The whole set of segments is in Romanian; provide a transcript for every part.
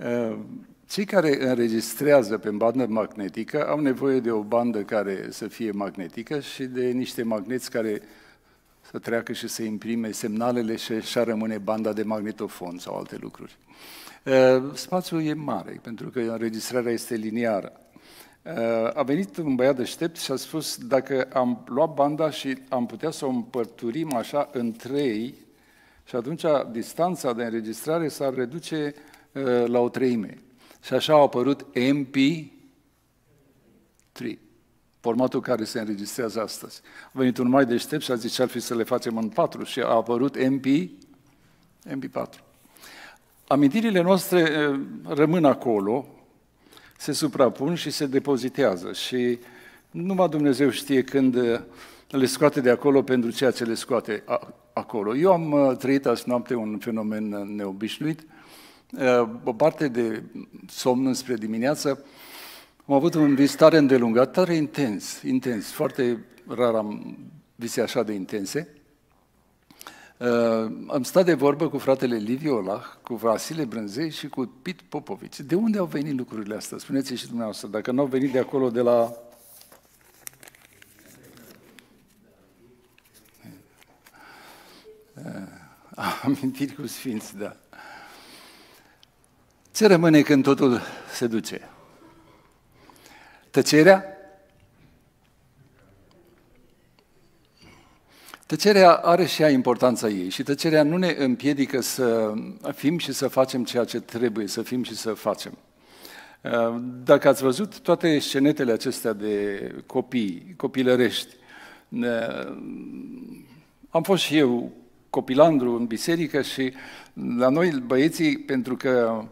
Ehm, cei care înregistrează pe bandă magnetică au nevoie de o bandă care să fie magnetică și de niște magneți care să treacă și să imprime semnalele și așa rămâne banda de magnetofon sau alte lucruri. Ehm, spațiul e mare, pentru că înregistrarea este liniară. Ehm, a venit un băiat deștept și a spus dacă am luat banda și am putea să o împărturim așa în trei, și atunci distanța de înregistrare s-ar reduce Uh, la o treime. Și așa au apărut MP3, formatul care se înregistrează astăzi. A venit un mai deștept și a zis ce ar fi să le facem în 4 și a apărut MP, MP4. Amintirile noastre uh, rămân acolo, se suprapun și se depozitează și numai Dumnezeu știe când uh, le scoate de acolo pentru ceea ce le scoate acolo. Eu am trăit azi noapte un fenomen neobișnuit, o parte de somn spre dimineață, am avut un vis tare îndelungat, tare intens, intens, foarte rar am vise așa de intense. Uh, am stat de vorbă cu fratele Liviu Olah, cu Vasile Brânzei și cu Pit Popovici. De unde au venit lucrurile astea? Spuneți și dumneavoastră, dacă nu au venit de acolo, de la... Uh, amintiri cu Sfinți, da. Ce rămâne când totul se duce? Tăcerea? Tăcerea are și ea importanța ei și tăcerea nu ne împiedică să fim și să facem ceea ce trebuie să fim și să facem. Uh, dacă ați văzut toate scenetele acestea de copii, copilărești, uh, am fost și eu copilandru în biserică și la noi băieții, pentru că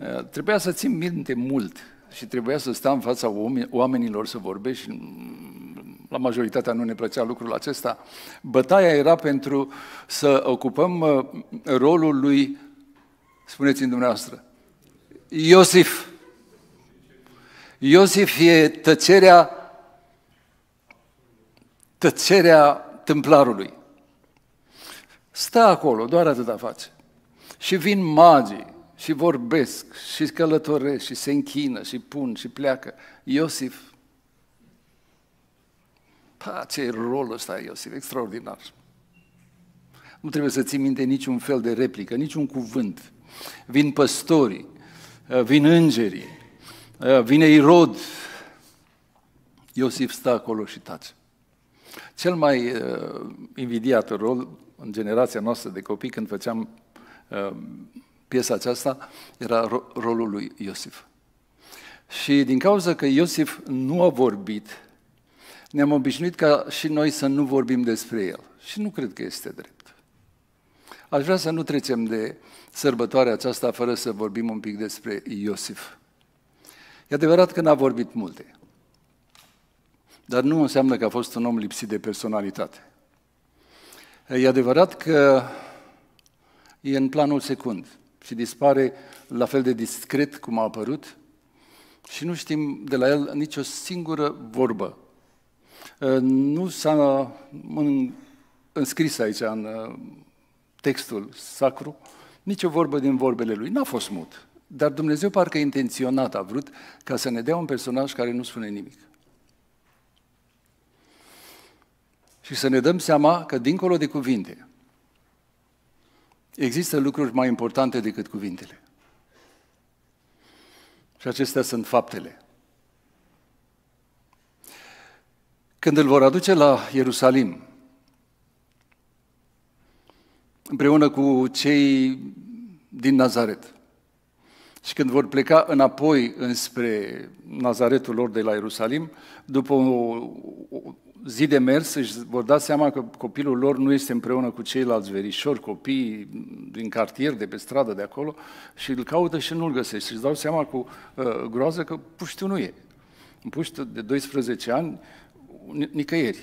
Eh, trebuia să țin minte mult și trebuia să stau în fața oamenilor să vorbesc și mm, la majoritatea nu ne plăcea lucrul acesta. Bătaia era pentru să ocupăm eh, rolul lui, spuneți-mi dumneavoastră, Iosif. Iosif e tăcerea, tăcerea templarului. Stă acolo, doar atâta face. Și vin magii, și vorbesc și călătoresc și se închină și pun și pleacă. Iosif, pa, ce rol ăsta Iosif, extraordinar. Nu trebuie să ții minte niciun fel de replică, niciun cuvânt. Vin păstorii, uh, vin îngerii, uh, vine Irod. Iosif stă acolo și tace. Cel mai uh, invidiat rol în generația noastră de copii, când făceam piesa aceasta era rolul lui Iosif. Și din cauza că Iosif nu a vorbit, ne-am obișnuit ca și noi să nu vorbim despre el. Și nu cred că este drept. Aș vrea să nu trecem de sărbătoarea aceasta fără să vorbim un pic despre Iosif. E adevărat că n-a vorbit multe, dar nu înseamnă că a fost un om lipsit de personalitate. E adevărat că e în planul secund și dispare la fel de discret cum a apărut și nu știm de la el nicio singură vorbă. Uh, nu s-a înscris aici în uh, textul sacru nicio vorbă din vorbele lui. N-a fost mut. Dar Dumnezeu parcă intenționat a vrut ca să ne dea un personaj care nu spune nimic. Și să ne dăm seama că dincolo de cuvinte, Există lucruri mai importante decât cuvintele. Și acestea sunt faptele. Când îl vor aduce la Ierusalim, împreună cu cei din Nazaret, și când vor pleca înapoi înspre Nazaretul lor de la Ierusalim, după o, o, zi de mers își vor da seama că copilul lor nu este împreună cu ceilalți verișori, copii din cartier, de pe stradă, de acolo, și îl caută și nu-l găsește. Și își dau seama cu uh, groază că puștiu nu e. În puștiu de 12 ani, nicăieri.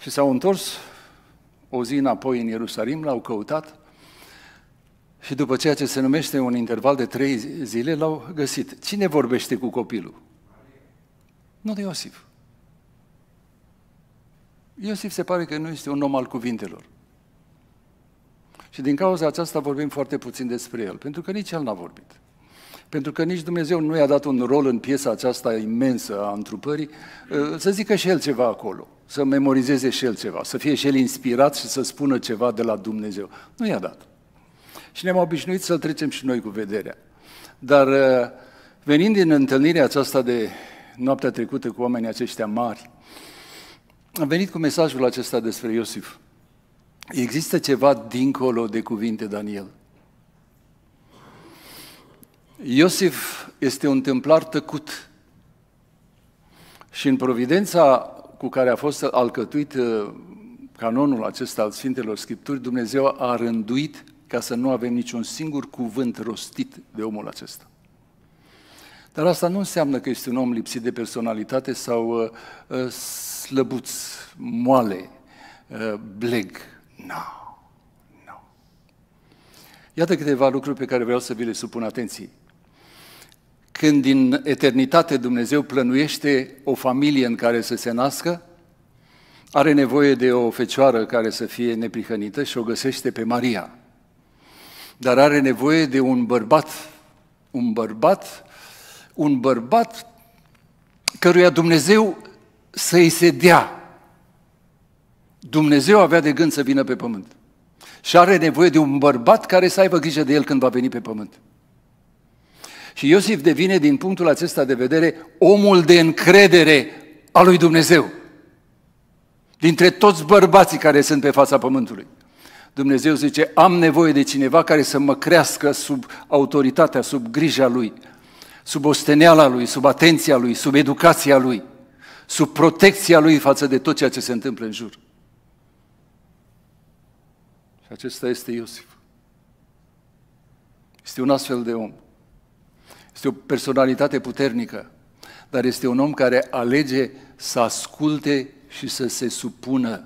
Și s-au întors o zi înapoi în Ierusalim, l-au căutat și după ceea ce se numește un interval de trei zile, l-au găsit. Cine vorbește cu copilul? Nu de Iosif. Iosif se pare că nu este un om al cuvintelor. Și din cauza aceasta vorbim foarte puțin despre el, pentru că nici el n-a vorbit. Pentru că nici Dumnezeu nu i-a dat un rol în piesa aceasta imensă a întrupării, să zică și el ceva acolo, să memorizeze și el ceva, să fie și el inspirat și să spună ceva de la Dumnezeu. Nu i-a dat. Și ne-am obișnuit să-l trecem și noi cu vederea. Dar uh, venind din întâlnirea aceasta de noaptea trecută cu oamenii aceștia mari, am venit cu mesajul acesta despre Iosif. Există ceva dincolo de cuvinte, Daniel. Iosif este un templar tăcut și în providența cu care a fost alcătuit uh, canonul acesta al Sfintelor Scripturi, Dumnezeu a rânduit ca să nu avem niciun singur cuvânt rostit de omul acesta. Dar asta nu înseamnă că este un om lipsit de personalitate sau uh, uh slăbuț, moale, uh, bleg. Nu. No. No. Iată câteva lucruri pe care vreau să vi le supun atenție. Când din eternitate Dumnezeu plănuiește o familie în care să se nască, are nevoie de o fecioară care să fie neprihănită și o găsește pe Maria. Dar are nevoie de un bărbat, un bărbat un bărbat căruia Dumnezeu să-i se dea. Dumnezeu avea de gând să vină pe pământ. Și are nevoie de un bărbat care să aibă grijă de el când va veni pe pământ. Și Iosif devine, din punctul acesta de vedere, omul de încredere al lui Dumnezeu. Dintre toți bărbații care sunt pe fața pământului. Dumnezeu zice, am nevoie de cineva care să mă crească sub autoritatea, sub grija lui, sub osteneala lui, sub atenția lui, sub educația lui, sub protecția lui față de tot ceea ce se întâmplă în jur. Și acesta este Iosif. Este un astfel de om. Este o personalitate puternică, dar este un om care alege să asculte și să se supună.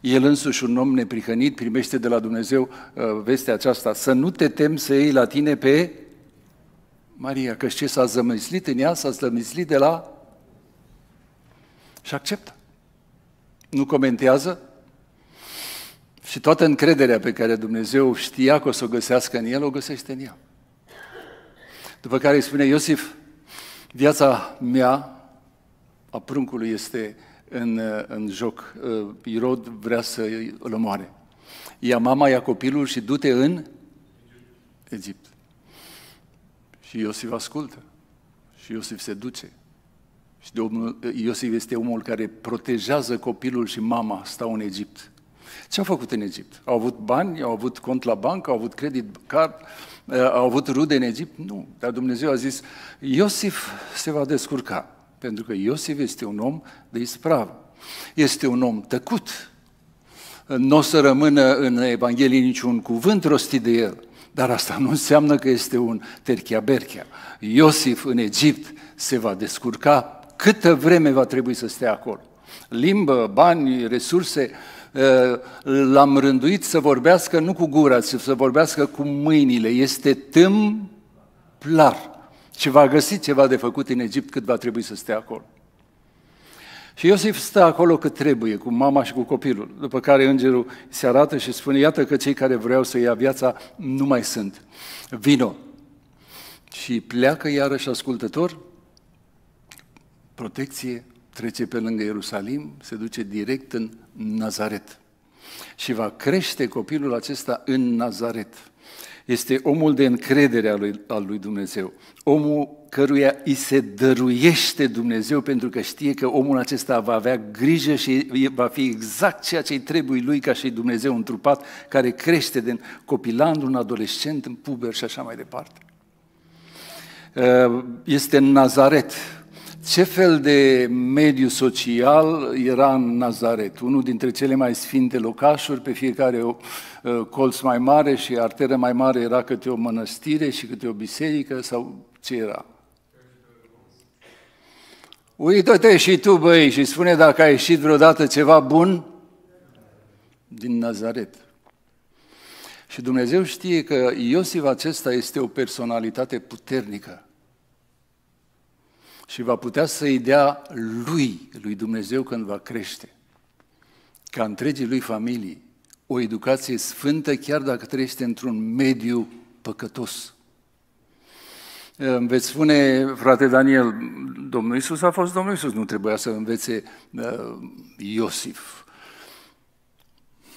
El însuși, un om neprihănit, primește de la Dumnezeu uh, vestea aceasta, să nu te temi să iei la tine pe Maria, că ce s-a zămăslit în ea, s-a zămăslit de la... Și acceptă. Nu comentează. Și toată încrederea pe care Dumnezeu știa că o să o găsească în el, o găsește în ea. După care îi spune Iosif, viața mea a pruncului este în, în joc. Irod vrea să îl omoare. Ia mama, ia copilul și du-te în Egipt. Și Iosif ascultă. Și Iosif se duce. Și domnul, Iosif este omul care protejează copilul și mama stau în Egipt. Ce au făcut în Egipt? Au avut bani, au avut cont la bancă, au avut credit card, eh, au avut rude în Egipt? Nu. Dar Dumnezeu a zis, Iosif se va descurca. Pentru că Iosif este un om de isprav. Este un om tăcut. Nu o să rămână în Evanghelie niciun cuvânt rostit de el. Dar asta nu înseamnă că este un terchia berchea Iosif în Egipt se va descurca câtă vreme va trebui să stea acolo. Limbă, bani, resurse, ă, l-am rânduit să vorbească nu cu gura, ci să vorbească cu mâinile. Este tâmplar Ce va găsi ceva de făcut în Egipt cât va trebui să stea acolo. Și Iosif stă acolo cât trebuie, cu mama și cu copilul, după care îngerul se arată și spune, iată că cei care vreau să ia viața nu mai sunt, vino. Și pleacă iarăși ascultător, protecție, trece pe lângă Ierusalim, se duce direct în Nazaret. Și va crește copilul acesta în Nazaret este omul de încredere al lui, al lui Dumnezeu, omul căruia îi se dăruiește Dumnezeu pentru că știe că omul acesta va avea grijă și va fi exact ceea ce îi trebuie lui ca și Dumnezeu întrupat, care crește din copilandru, un adolescent, în puber și așa mai departe. Uh, este în Nazaret, ce fel de mediu social era în Nazaret? Unul dintre cele mai sfinte locașuri, pe fiecare o. Uh, colț mai mare și arteră mai mare era câte o mănăstire și câte o biserică sau ce era? Uită-te și tu, băi, și spune dacă a ieșit vreodată ceva bun din Nazaret. Și Dumnezeu știe că Iosif acesta este o personalitate puternică și va putea să-i dea lui, lui Dumnezeu, când va crește, ca întregii lui familii, o educație sfântă, chiar dacă trăiește într-un mediu păcătos. Îmi veți spune, frate Daniel, Domnul Isus a fost Domnul Isus, nu trebuia să învețe uh, Iosif.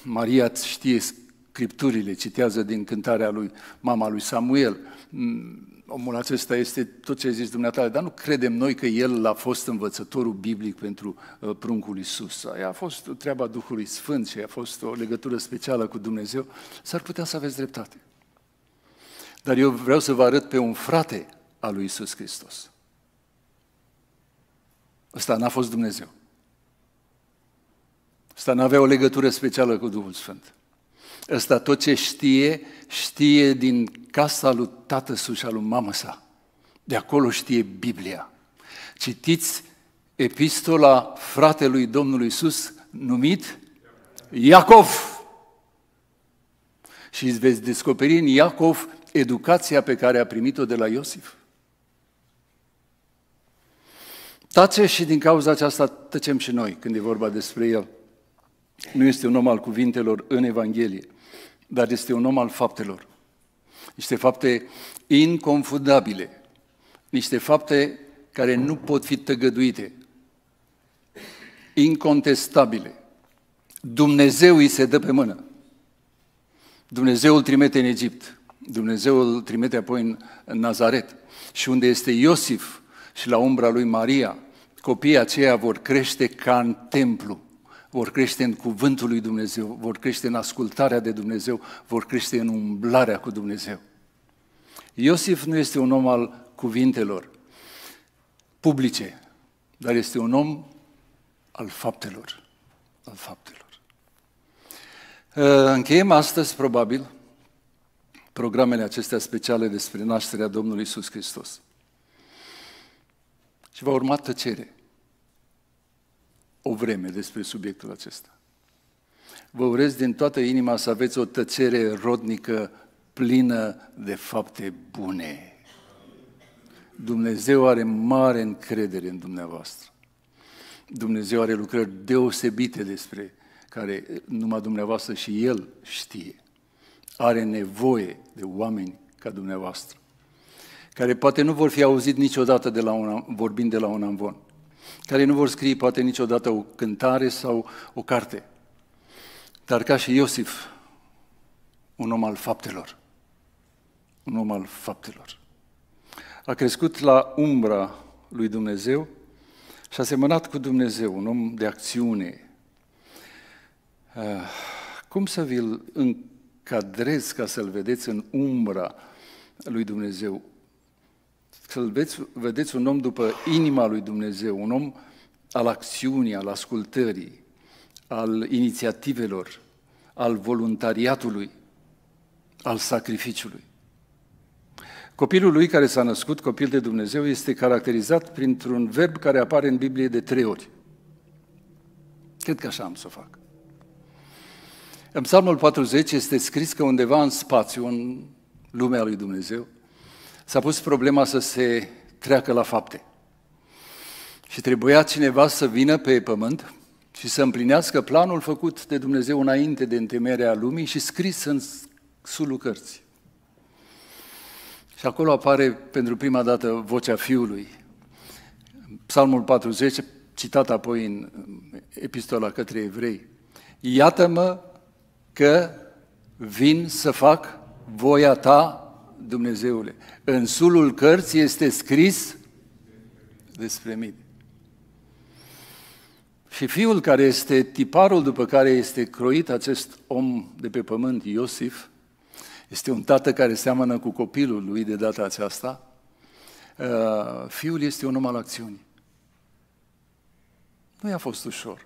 Maria știe scripturile, citează din cântarea lui mama lui Samuel. Mm, omul acesta este tot ce ai zis dumneata, dar nu credem noi că el a fost învățătorul biblic pentru uh, pruncul Isus. Aia a fost treaba Duhului Sfânt și a fost o legătură specială cu Dumnezeu. S-ar putea să aveți dreptate. Dar eu vreau să vă arăt pe un frate al lui Isus Hristos. Ăsta n-a fost Dumnezeu. Ăsta n-avea o legătură specială cu Duhul Sfânt. Ăsta tot ce știe, știe din casa lui tată și a lui mamă sa. De acolo știe Biblia. Citiți epistola fratelui Domnului Iisus numit Iacov. Și îți veți descoperi în Iacov educația pe care a primit-o de la Iosif. Tace și din cauza aceasta tăcem și noi când e vorba despre el nu este un om al cuvintelor în Evanghelie, dar este un om al faptelor. Niște fapte inconfundabile, niște fapte care nu pot fi tăgăduite, incontestabile. Dumnezeu îi se dă pe mână. Dumnezeu îl trimite în Egipt, Dumnezeu îl trimite apoi în Nazaret. Și unde este Iosif și la umbra lui Maria, copiii aceia vor crește ca în templu vor crește în cuvântul lui Dumnezeu, vor crește în ascultarea de Dumnezeu, vor crește în umblarea cu Dumnezeu. Iosif nu este un om al cuvintelor publice, dar este un om al faptelor. Al faptelor. Uh, încheiem astăzi, probabil, programele acestea speciale despre nașterea Domnului Isus Hristos. Și va urma tăcere o vreme despre subiectul acesta. Vă urez din toată inima să aveți o tăcere rodnică plină de fapte bune. Dumnezeu are mare încredere în dumneavoastră. Dumnezeu are lucrări deosebite despre care numai dumneavoastră și El știe. Are nevoie de oameni ca dumneavoastră, care poate nu vor fi auzit niciodată de la un, vorbind de la un amvon, care nu vor scrie poate niciodată o cântare sau o carte, dar ca și Iosif, un om al faptelor. Un om al faptelor. A crescut la umbra lui Dumnezeu și a semănat cu Dumnezeu, un om de acțiune. Ah, cum să vi-l încadrez ca să-l vedeți în umbra lui Dumnezeu? Să-l vedeți un om după inima lui Dumnezeu, un om al acțiunii, al ascultării, al inițiativelor, al voluntariatului, al sacrificiului. Copilul lui care s-a născut, copil de Dumnezeu, este caracterizat printr-un verb care apare în Biblie de trei ori. Cred că așa am să fac. În Psalmul 40 este scris că undeva în spațiu, în lumea lui Dumnezeu, s-a pus problema să se treacă la fapte. Și trebuia cineva să vină pe pământ și să împlinească planul făcut de Dumnezeu înainte de întemeierea lumii și scris în sulul cărții. Și acolo apare pentru prima dată vocea Fiului. Psalmul 40, citat apoi în epistola către evrei. Iată-mă că vin să fac voia ta Dumnezeule, în sulul cărții este scris despre mine. Și fiul care este tiparul după care este croit acest om de pe pământ, Iosif, este un tată care seamănă cu copilul lui de data aceasta, uh, fiul este un om al acțiunii. Nu i-a fost ușor.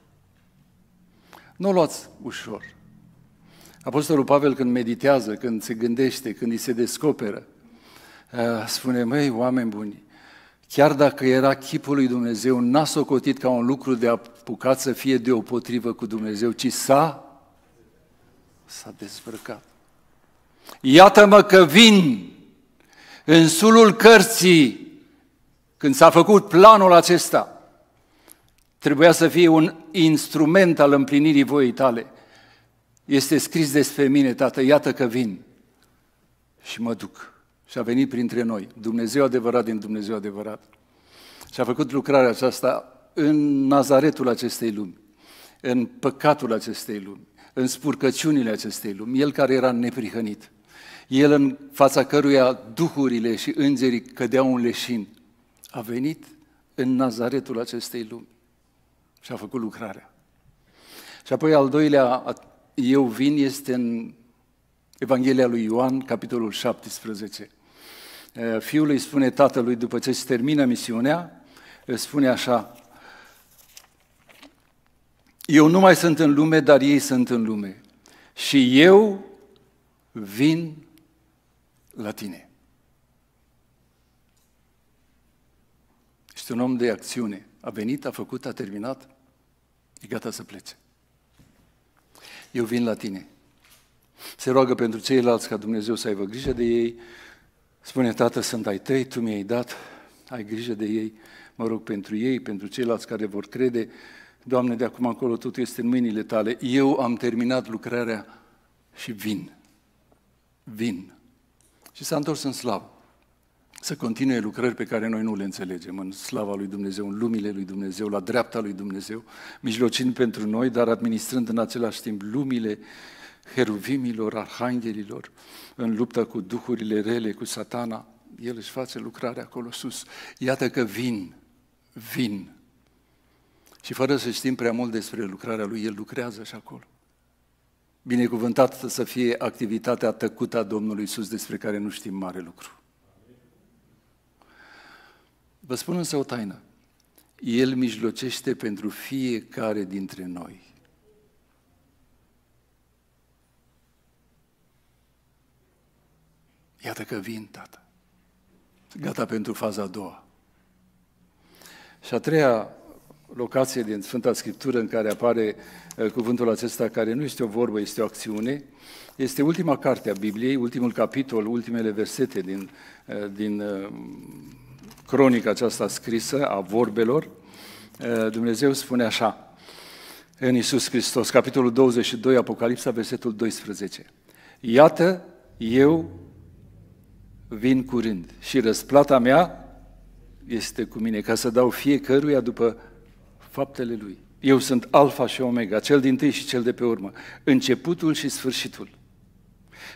Nu o luați ușor. Apostolul Pavel când meditează, când se gândește, când îi se descoperă, eh, spune, măi, oameni buni, chiar dacă era chipul lui Dumnezeu, n-a socotit ca un lucru de apucat să fie deopotrivă cu Dumnezeu, ci s-a, s-a dezbrăcat. Iată-mă că vin în sulul cărții, când s-a făcut planul acesta, trebuia să fie un instrument al împlinirii voii tale – este scris despre mine, Tată, iată că vin și mă duc. Și a venit printre noi, Dumnezeu adevărat din Dumnezeu adevărat. Și a făcut lucrarea aceasta în Nazaretul acestei lumi, în păcatul acestei lumi, în spurcăciunile acestei lumi, el care era neprihănit, el în fața căruia duhurile și îngerii cădeau în leșin, a venit în Nazaretul acestei lumi și a făcut lucrarea. Și apoi al doilea eu vin este în Evanghelia lui Ioan, capitolul 17. Eh, Fiul îi spune tatălui, după ce se termină misiunea, îi spune așa, Eu nu mai sunt în lume, dar ei sunt în lume. Și eu vin la tine. Este un om de acțiune. A venit, a făcut, a terminat, e gata să plece eu vin la tine. Se roagă pentru ceilalți ca Dumnezeu să aibă grijă de ei. Spune, Tată, sunt ai tăi, Tu mi-ai dat, ai grijă de ei. Mă rog pentru ei, pentru ceilalți care vor crede, Doamne, de acum încolo totul este în mâinile Tale. Eu am terminat lucrarea și vin. Vin. Și s-a întors în slavă să continue lucrări pe care noi nu le înțelegem în slava lui Dumnezeu, în lumile lui Dumnezeu, la dreapta lui Dumnezeu, mijlocind pentru noi, dar administrând în același timp lumile heruvimilor, arhanghelilor, în lupta cu duhurile rele, cu satana. El își face lucrarea acolo sus. Iată că vin, vin. Și fără să știm prea mult despre lucrarea lui, el lucrează și acolo. Binecuvântată să fie activitatea tăcută a Domnului Iisus despre care nu știm mare lucru. Vă spun însă o taină. El mijlocește pentru fiecare dintre noi. Iată că vin, tată. Gata pentru faza a doua. Și a treia locație din Sfânta Scriptură în care apare uh, cuvântul acesta, care nu este o vorbă, este o acțiune, este ultima carte a Bibliei, ultimul capitol, ultimele versete din, uh, din uh, cronica aceasta scrisă a vorbelor, eh, Dumnezeu spune așa, în Isus Hristos, capitolul 22, Apocalipsa, versetul 12. Iată, eu vin curând și răsplata mea este cu mine, ca să dau fiecăruia după faptele lui. Eu sunt alfa și omega, cel din tâi și cel de pe urmă, începutul și sfârșitul.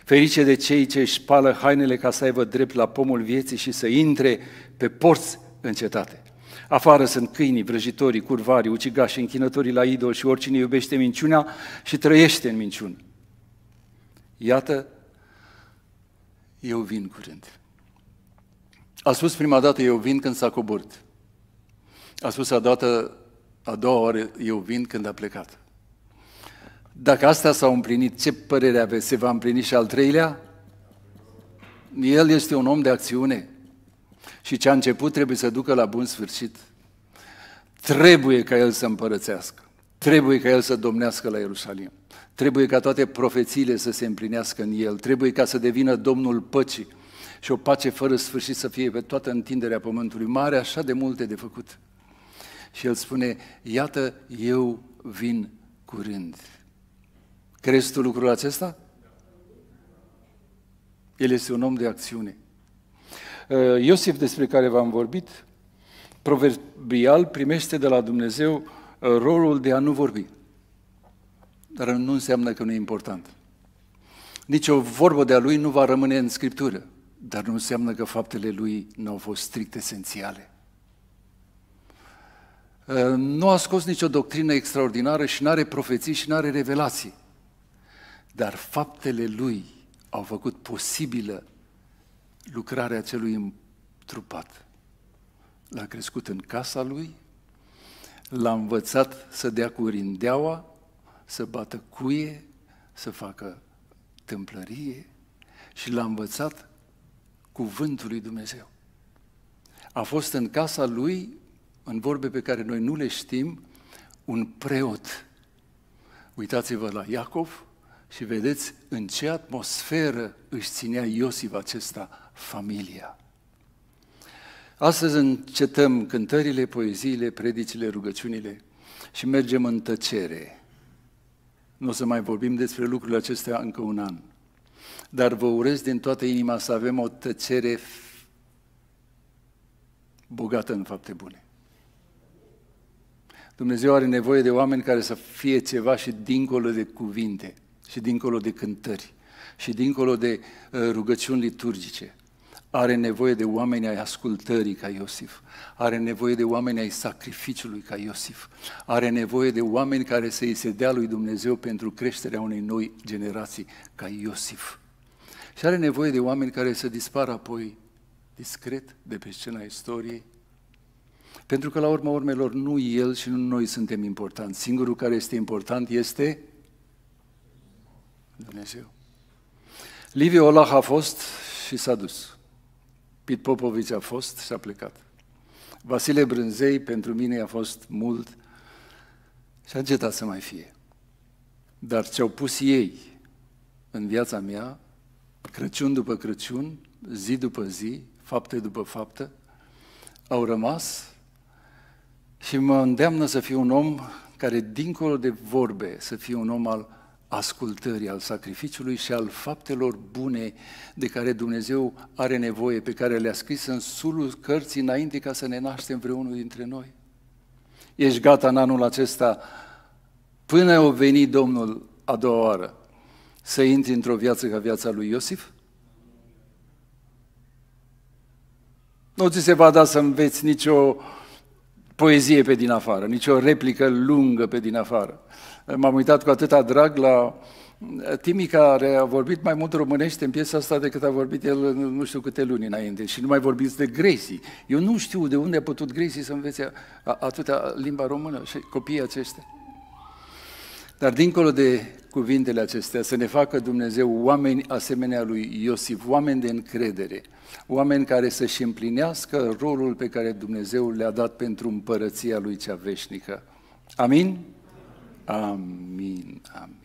Ferice de cei ce își spală hainele ca să aibă drept la pomul vieții și să intre pe porți în cetate. Afară sunt câinii, vrăjitorii, curvarii, ucigași, închinătorii la idol și oricine iubește minciunea și trăiește în minciună. Iată, eu vin curând. A spus prima dată, eu vin când s-a coborât. A spus a, dată, a doua oară, eu vin când a plecat. Dacă asta s-a împlinit, ce părere aveți? Se va împlini și al treilea? El este un om de acțiune. Și ce a început trebuie să ducă la bun sfârșit. Trebuie ca el să împărățească. Trebuie ca el să domnească la Ierusalim. Trebuie ca toate profețiile să se împlinească în el. Trebuie ca să devină Domnul păcii și o pace fără sfârșit să fie pe toată întinderea pământului mare, așa de multe de făcut. Și el spune, iată, eu vin curând. Crezi tu lucrul acesta? El este un om de acțiune. Uh, Iosif, despre care v-am vorbit, proverbial primește de la Dumnezeu uh, rolul de a nu vorbi. Dar nu înseamnă că nu e important. Nici o vorbă de-a lui nu va rămâne în Scriptură, dar nu înseamnă că faptele lui nu au fost strict esențiale. Uh, nu a scos nicio doctrină extraordinară și nu are profeții și nu are revelații dar faptele lui au făcut posibilă lucrarea celui întrupat. L-a crescut în casa lui, l-a învățat să dea cu rindeaua, să bată cuie, să facă tâmplărie și l-a învățat cuvântul lui Dumnezeu. A fost în casa lui, în vorbe pe care noi nu le știm, un preot. Uitați-vă la Iacov, și vedeți în ce atmosferă își ținea Iosif acesta familia. Astăzi încetăm cântările, poeziile, predicile, rugăciunile și mergem în tăcere. Nu o să mai vorbim despre lucrurile acestea încă un an. Dar vă urez din toată inima să avem o tăcere bogată în fapte bune. Dumnezeu are nevoie de oameni care să fie ceva și dincolo de cuvinte – și dincolo de cântări și dincolo de uh, rugăciuni liturgice. Are nevoie de oameni ai ascultării ca Iosif, are nevoie de oameni ai sacrificiului ca Iosif, are nevoie de oameni care să îi se dea lui Dumnezeu pentru creșterea unei noi generații ca Iosif. Și are nevoie de oameni care să dispară apoi discret de pe scena istoriei, pentru că la urma urmelor nu el și nu noi suntem importanți. Singurul care este important este Dumnezeu. Liviu Olah a fost și s-a dus. Pit Popovici a fost și a plecat. Vasile Brânzei pentru mine a fost mult și a încetat să mai fie. Dar ce-au pus ei în viața mea, Crăciun după Crăciun, zi după zi, fapte după faptă, au rămas și mă îndeamnă să fiu un om care, dincolo de vorbe, să fiu un om al ascultării, al sacrificiului și al faptelor bune de care Dumnezeu are nevoie, pe care le-a scris în sulul cărții înainte ca să ne naștem vreunul dintre noi. Ești gata în anul acesta, până o veni Domnul a doua oară, să intri într-o viață ca viața lui Iosif? Nu ți se va da să înveți nicio poezie pe din afară, o replică lungă pe din afară. M-am uitat cu atâta drag la Timi, care a vorbit mai mult românește în piesa asta decât a vorbit el nu știu câte luni înainte și nu mai vorbiți de Gresi. Eu nu știu de unde a putut Gresi să învețe atâta limba română și copiii aceștia. Dar dincolo de cuvintele acestea, să ne facă Dumnezeu oameni asemenea lui Iosif, oameni de încredere, oameni care să-și împlinească rolul pe care Dumnezeu le-a dat pentru împărăția lui cea veșnică. Amin? Amin, amin.